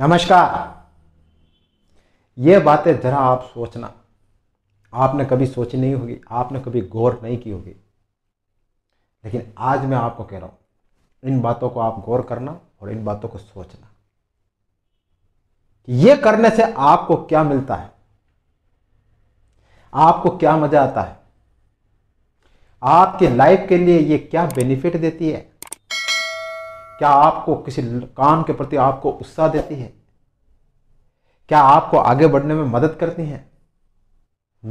नमस्कार ये बातें जरा आप सोचना आपने कभी सोची नहीं होगी आपने कभी गौर नहीं की होगी लेकिन आज मैं आपको कह रहा हूं इन बातों को आप गौर करना और इन बातों को सोचना कि ये करने से आपको क्या मिलता है आपको क्या मजा आता है आपके लाइफ के लिए ये क्या बेनिफिट देती है क्या आपको किसी काम के प्रति आपको उत्साह देती है क्या आपको आगे बढ़ने में मदद करती है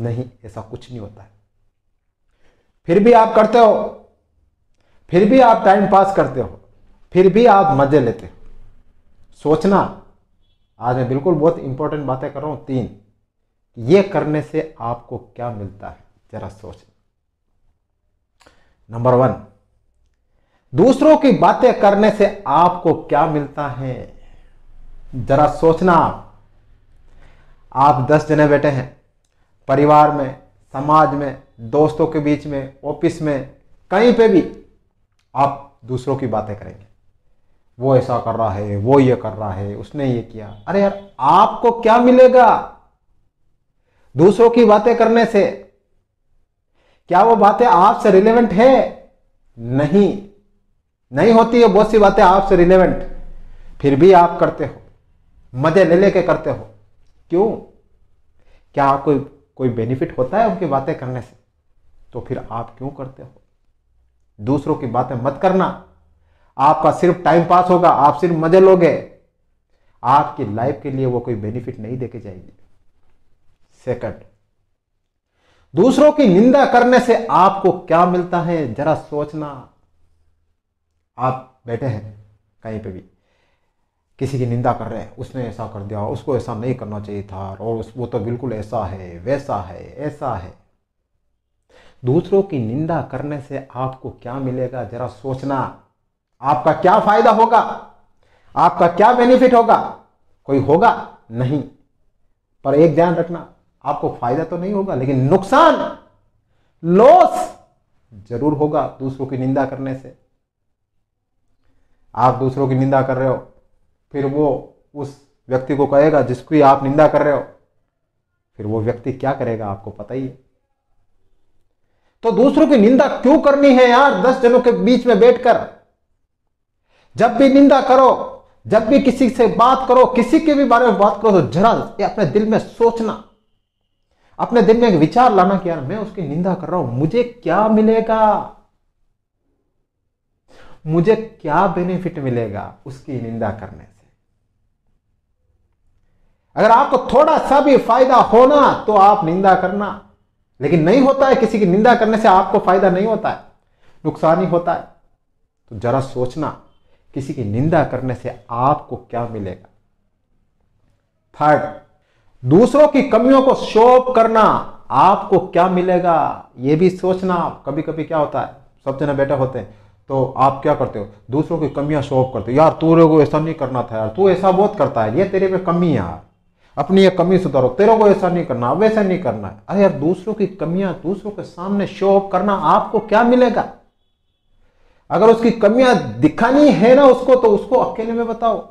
नहीं ऐसा कुछ नहीं होता है फिर भी आप करते हो फिर भी आप टाइम पास करते हो फिर भी आप मजे लेते हो सोचना आज मैं बिल्कुल बहुत इंपॉर्टेंट बातें कर रहा हूं तीन ये करने से आपको क्या मिलता है जरा सोचना नंबर वन दूसरों की बातें करने से आपको क्या मिलता है जरा सोचना आप आप दस जने बैठे हैं परिवार में समाज में दोस्तों के बीच में ऑफिस में कहीं पे भी आप दूसरों की बातें करेंगे वो ऐसा कर रहा है वो ये कर रहा है उसने ये किया अरे यार आपको क्या मिलेगा दूसरों की बातें करने से क्या वो बातें आपसे रिलेवेंट है नहीं नहीं होती है बहुत सी बातें आपसे रिलेवेंट फिर भी आप करते हो मजे ले लेके करते हो क्यों क्या आपको कोई बेनिफिट होता है उनकी बातें करने से तो फिर आप क्यों करते हो दूसरों की बातें मत करना आपका सिर्फ टाइम पास होगा आप सिर्फ मजे लोगे आपकी लाइफ के लिए वो कोई बेनिफिट नहीं देके जाएगी सेकंड दूसरों की निंदा करने से आपको क्या मिलता है जरा सोचना आप बैठे हैं कहीं पे भी किसी की निंदा कर रहे हैं उसने ऐसा कर दिया उसको ऐसा नहीं करना चाहिए था और वो तो बिल्कुल ऐसा है वैसा है ऐसा है दूसरों की निंदा करने से आपको क्या मिलेगा जरा सोचना आपका क्या फायदा होगा आपका क्या बेनिफिट होगा कोई होगा नहीं पर एक ध्यान रखना आपको फायदा तो नहीं होगा लेकिन नुकसान लॉस जरूर होगा दूसरों की निंदा करने से आप दूसरों की निंदा कर रहे हो फिर वो उस व्यक्ति को कहेगा जिसकी आप निंदा कर रहे हो फिर वो व्यक्ति क्या करेगा आपको पता ही है तो दूसरों की निंदा क्यों करनी है यार दस जनों के बीच में बैठकर जब भी निंदा करो जब भी किसी से बात करो किसी के भी बारे में बात करो तो जरा अपने दिल में सोचना अपने दिल में एक विचार लाना कि यार मैं उसकी निंदा कर रहा हूं मुझे क्या मिलेगा मुझे क्या बेनिफिट मिलेगा उसकी निंदा करने से अगर आपको थोड़ा सा भी फायदा होना तो आप निंदा करना लेकिन नहीं होता है किसी की निंदा करने से आपको फायदा नहीं होता है नुकसान ही होता है तो जरा सोचना किसी की निंदा करने से आपको क्या मिलेगा थर्ड दूसरों की कमियों को शोप करना आपको क्या मिलेगा यह भी सोचना कभी कभी क्या होता है सब जने बेटे होते हैं तो आप क्या करते हो दूसरों की कमियां शो ऑफ करते हो यार तू को ऐसा नहीं करना था यार तू ऐसा बहुत करता है ये तेरे में कमी है यार अपनी ये कमी सुधारो तेरे को ऐसा नहीं करना वैसा नहीं करना है अरे यार दूसरों की कमियां दूसरों के सामने शो ऑफ करना आपको क्या मिलेगा अगर उसकी कमियां दिखानी है ना उसको तो उसको अकेले में बताओ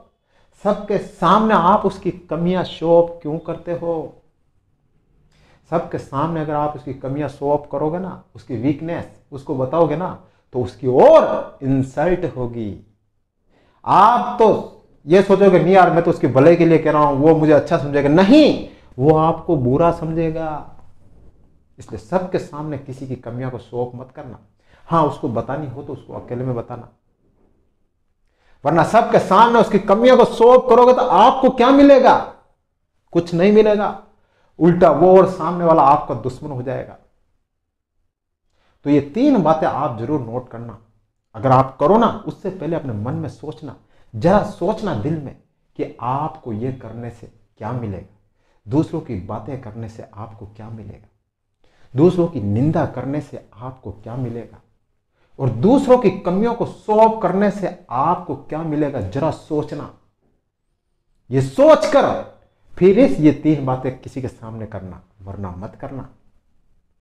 सबके सामने आप उसकी कमियां शो ऑफ क्यों करते हो सबके सामने अगर आप उसकी कमियां शो ऑफ करोगे ना उसकी वीकनेस उसको बताओगे ना तो उसकी और इंसल्ट होगी आप तो ये सोचोगे नहीं यार मैं तो उसके भले के लिए कह रहा हूं वो मुझे अच्छा समझेगा नहीं वो आपको बुरा समझेगा इसलिए सबके सामने किसी की कमियां को शोक मत करना हाँ उसको बतानी हो तो उसको अकेले में बताना वरना सबके सामने उसकी कमियों को शोक करोगे तो आपको क्या मिलेगा कुछ नहीं मिलेगा उल्टा वो और सामने वाला आपका दुश्मन हो जाएगा तो ये तीन बातें आप जरूर नोट करना अगर आप करो ना उससे पहले अपने मन में सोचना जरा सोचना दिल में कि आपको ये करने से क्या मिलेगा दूसरों की बातें करने से आपको क्या मिलेगा दूसरों की निंदा करने से आपको क्या मिलेगा और दूसरों की कमियों को सॉल्व करने से आपको क्या मिलेगा जरा सोचना ये सोचकर फिर इस ये तीन बातें किसी के सामने करना वरना मत करना